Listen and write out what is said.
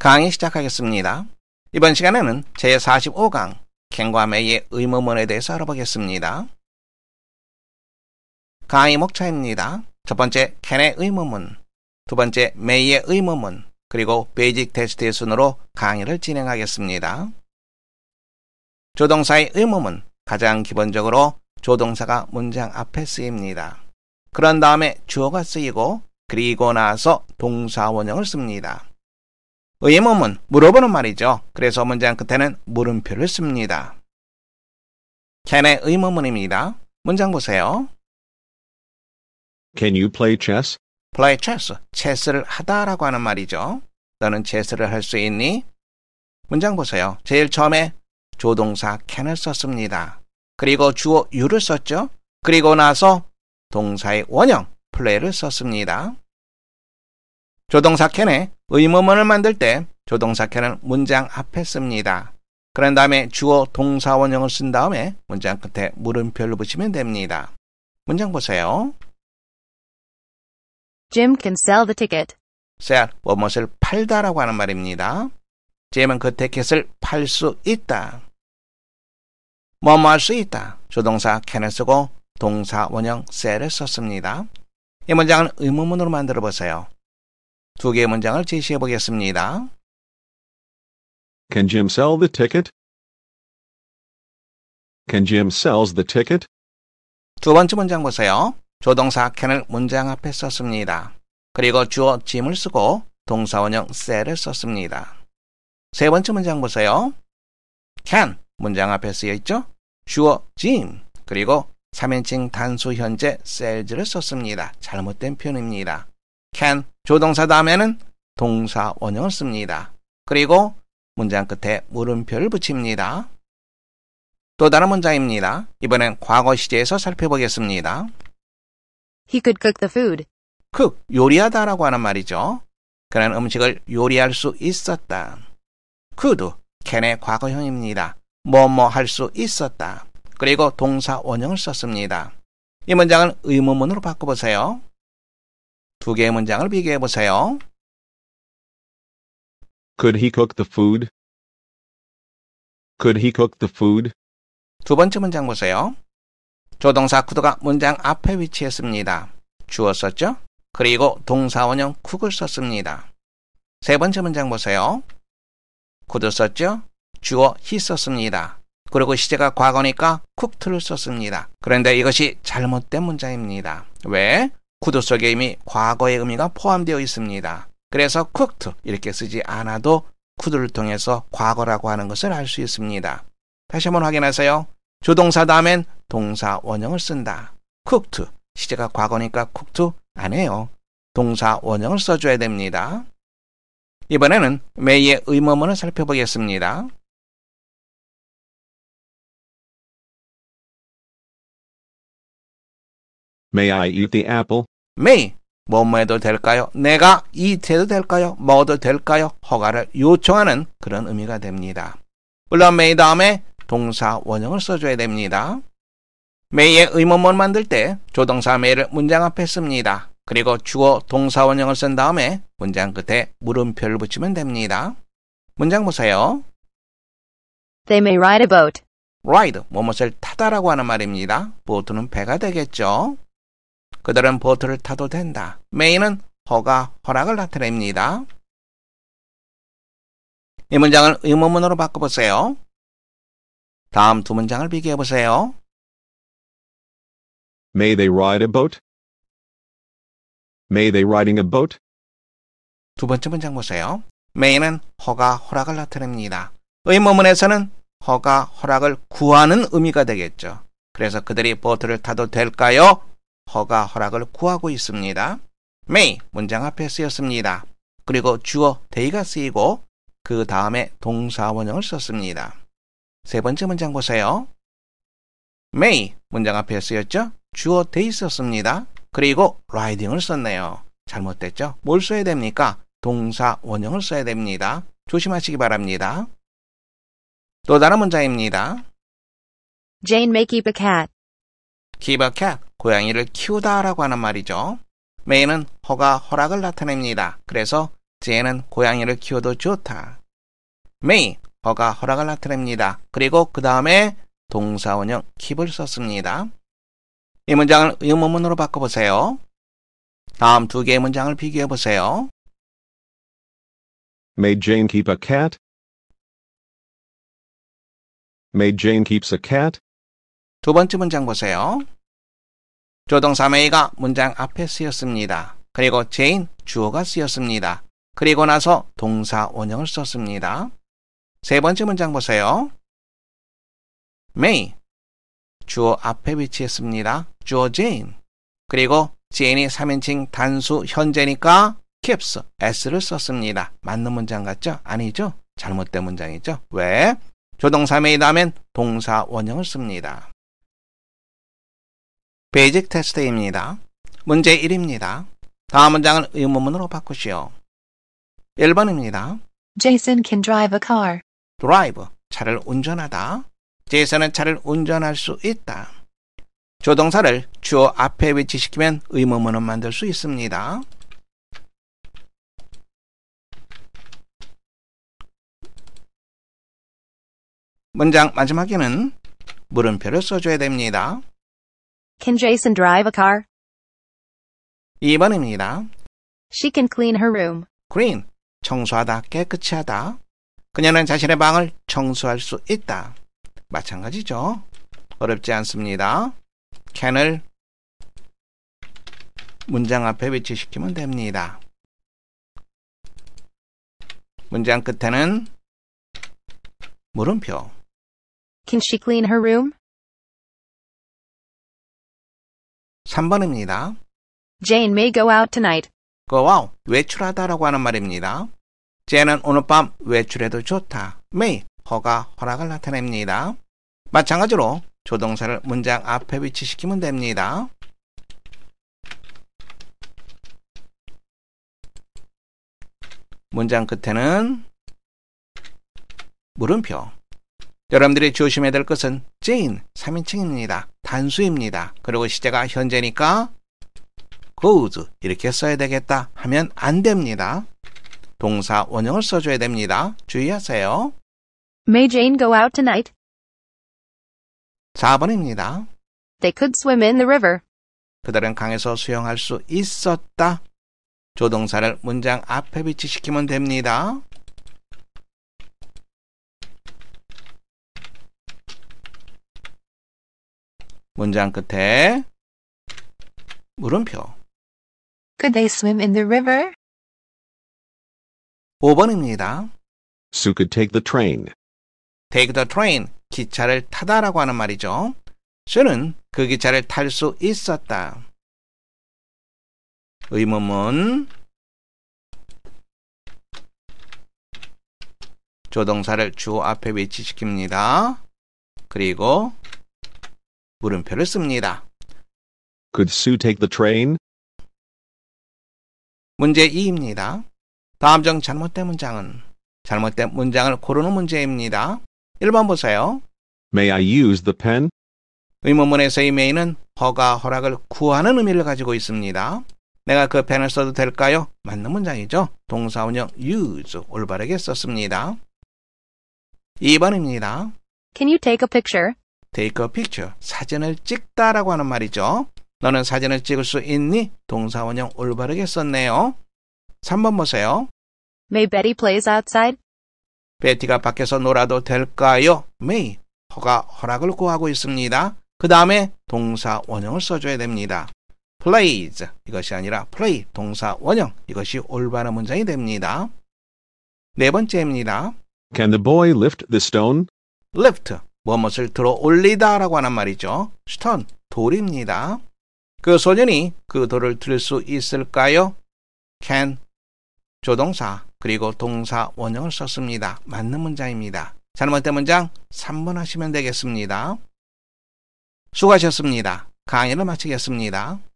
강의 시작하겠습니다. 이번 시간에는 제45강 캔과 메이의 의무문에 대해서 알아보겠습니다. 강의 목차입니다. 첫 번째 캔의 의무문, 두 번째 메이의 의무문, 그리고 베이직 테스트의 순으로 강의를 진행하겠습니다. 조동사의 의무문, 가장 기본적으로 조동사가 문장 앞에 쓰입니다. 그런 다음에 주어가 쓰이고 그리고 나서 동사 원형을 씁니다. 의문문 물어보는 말이죠. 그래서 문장 끝에는 물음표를 씁니다. 캔의 의문문입니다. 문장 보세요. Can you play chess? play chess, 체스를 하다라고 하는 말이죠. 너는 체스를 할 수 있니? 문장 보세요. 제일 처음에 조동사 can을 썼습니다. 그리고 주어 you를 썼죠. 그리고 나서 동사의 원형 play를 썼습니다. 조동사캔에 의문문을 만들 때 조동사캔을 문장 앞에 씁니다. 그런 다음에 주어 동사원형을 쓴 다음에 문장 끝에 물음표를 붙이면 됩니다. 문장 보세요. Jim can sell the ticket. sell, 무엇을 팔다라고 하는 말입니다. Jim은 그 티켓을 팔 수 있다. 뭐뭐 할 수 있다. 조동사 can을 쓰고 동사 원형 sell을 썼습니다. 이 문장은 의문문으로 만들어 보세요. 두 개의 문장을 제시해 보겠습니다. Can Jim sell the ticket? Can Jim sells the ticket? 두 번째 문장 보세요. 조동사 can을 문장 앞에 썼습니다. 그리고 주어 jim을 쓰고 동사원형 셀을 썼습니다. 세 번째 문장 보세요. can 문장 앞에 쓰여 있죠? 주어 jim 그리고 3인칭 단수 현재 셀즈를 썼습니다. 잘못된 표현입니다. can 조동사 다음에는 동사 원형을 씁니다. 그리고 문장 끝에 물음표를 붙입니다. 또 다른 문장입니다. 이번엔 과거 시제에서 살펴보겠습니다. He could cook the food. cook, 요리하다라고 하는 말이죠. 그는 음식을 요리할 수 있었다. could, can의 과거형입니다. 뭐뭐 할 수 있었다. 그리고 동사 원형을 썼습니다. 이 문장은 의문문으로 바꿔보세요. 두 개의 문장을 비교해 보세요. Could he cook the food? Could he cook the food? 두 번째 문장 보세요. 조동사 쿠드가 문장 앞에 위치했습니다. 주어 썼죠? 그리고 동사 원형 cook을 썼습니다. 세 번째 문장 보세요. could 썼죠? 주어 he 썼습니다. 그리고 시제가 과거니까 cooked를 썼습니다. 그런데 이것이 잘못된 문장입니다. 왜? 구두 속에 이미 과거의 의미가 포함되어 있습니다. 그래서 cooked 이렇게 쓰지 않아도 쿠드를 통해서 과거라고 하는 것을 알 수 있습니다. 다시 한번 확인하세요. 조동사 다음엔 동사 원형을 쓴다. cooked 시제가 과거니까 cooked 안 해요. 동사 원형을 써줘야 됩니다. 이번에는 메이의 의문문을 살펴보겠습니다. May I eat may 뭐뭐해도 될까요? 내가 이해도 될까요? 뭐도 될까요? 허가를 요청하는 그런 의미가 됩니다. 물론 may 다음에 동사 원형을 써줘야 됩니다. may의 의문문 만들 때 조동사 may를 문장 앞에 씁니다. 그리고 주어 동사 원형을 쓴 다음에 문장 끝에 물음표를 붙이면 됩니다. 문장 보세요. They may ride a boat. ride, 뭐뭇을 타다라고 하는 말입니다. 보트는 배가 되겠죠. 그들은 보트를 타도 된다. 메인은 허가, 허락을 나타냅니다. 이 문장을 의문문으로 바꿔보세요. 다음 두 문장을 비교해보세요. May they ride a boat? May they riding a boat? 두 번째 문장 보세요. may는 허가, 허락을 나타냅니다. 의문문에서는 허가, 허락을 구하는 의미가 되겠죠. 그래서 그들이 보트를 타도 될까요? 허가 허락을 구하고 있습니다. may 문장 앞에 쓰였습니다. 그리고 주어 day가 쓰이고 그 다음에 동사 원형을 썼습니다. 세 번째 문장 보세요. may 문장 앞에 쓰였죠? 주어 day 썼습니다. 그리고 riding을 썼네요. 잘못됐죠? 뭘 써야 됩니까? 동사 원형을 써야 됩니다. 조심하시기 바랍니다. 또 다른 문장입니다. Jane may keep a cat. k e e a cat, 고양이를 키우다라고 하는 말이죠. 메 a y 는 허가, 허락을 나타냅니다. 그래서 제는 고양이를 키워도 좋다. 메 a 허가, 허락을 나타냅니다. 그리고 그 다음에 동사원형 keep을 썼습니다. 이 문장을 의문문으로 바꿔보세요. 다음 두 개의 문장을 비교해 보세요. May Jane keep a cat? May Jane keeps a cat? 두 번째 문장 보세요. 조동 사메이가 문장 앞에 쓰였습니다. 그리고 제인 주어가 쓰였습니다. 그리고 나서 동사 원형을 썼습니다. 세 번째 문장 보세요. 메이 주어 앞에 위치했습니다. 주어 제인 그리고 제인이 3인칭 단수 현재니까 keeps s를 썼습니다. 맞는 문장 같죠? 아니죠? 잘못된 문장이죠. 왜? 조동사 메이 y 다음 동사 원형을 씁니다. 베이직 테스트입니다. 문제 1입니다. 다음 문장을 의문문으로 바꾸시오. 1번입니다. Jason can drive a car. drive, 차를 운전하다. 제이슨은 차를 운전할 수 있다. 조동사를 주어 앞에 위치시키면 의문문은 만들 수 있습니다. 문장 마지막에는 물음표를 써줘야 됩니다. Can Jason drive a car? 2번입니다. She can clean her room. clean, 청소하다, 깨끗이 하다. 그녀는 자신의 방을 청소할 수 있다. 마찬가지죠. 어렵지 않습니다. can을 문장 앞에 위치시키면 됩니다. 문장 끝에는 물음표. Can she clean her room? 3번입니다. Jane may go out tonight. go out, 외출하다라고 하는 말입니다. 쟤는 오늘 밤 외출해도 좋다. may, 허가, 허락을 나타냅니다. 마찬가지로 조동사를 문장 앞에 위치시키면 됩니다. 문장 끝에는 물음표 여러분들이 조심해야 될 것은 제인 3인칭입니다. 단수입니다. 그리고 시제가 현재니까 goes 이렇게 써야 되겠다 하면 안 됩니다. 동사 원형을 써줘야 됩니다. 주의하세요. May Jane go out tonight? 4번입니다. They could swim in the river. 그들은 강에서 수영할 수 있었다. 조동사를 문장 앞에 비치시키면 됩니다. 문장 끝에 물음표. Could they swim in the river? 5번입니다. Sue could take the train. Take the train. 기차를 타다라고 하는 말이죠. Sue는 그 기차를 탈 수 있었다. 의문문. 조동사를 주 앞에 위치시킵니다. 그리고 물음표를 씁니다. Could Sue take the train? 문제 2입니다. 다음 중 잘못된 문장은 잘못된 문장을 고르는 문제입니다. 1번 보세요. May I use the pen? 의문문에서의 may는 허가, 허락을 구하는 의미를 가지고 있습니다. 내가 그 펜을 써도 될까요? 맞는 문장이죠. 동사 운영 use 올바르게 썼습니다. 2번입니다. Can you take a picture? take a picture. 사진을 찍다라고 하는 말이죠. 너는 사진을 찍을 수 있니? 동사 원형 올바르게 썼네요. 3번 보세요. May Betty plays outside? 베티가 밖에서 놀아도 될까요? May. 허가 허락을 구하고 있습니다. 그 다음에 동사 원형을 써줘야 됩니다. plays 이것이 아니라 play 동사 원형 이것이 올바른 문장이 됩니다. 네 번째입니다. Can the boy lift the stone? lift 무엇을 들어 올리다라고 하는 말이죠. 스톤 돌입니다. 그 소년이 그 돌을 들 수 있을까요? can 조동사 그리고 동사 원형을 썼습니다. 맞는 문장입니다. 잘못된 문장 3번 하시면 되겠습니다. 수고하셨습니다. 강의를 마치겠습니다.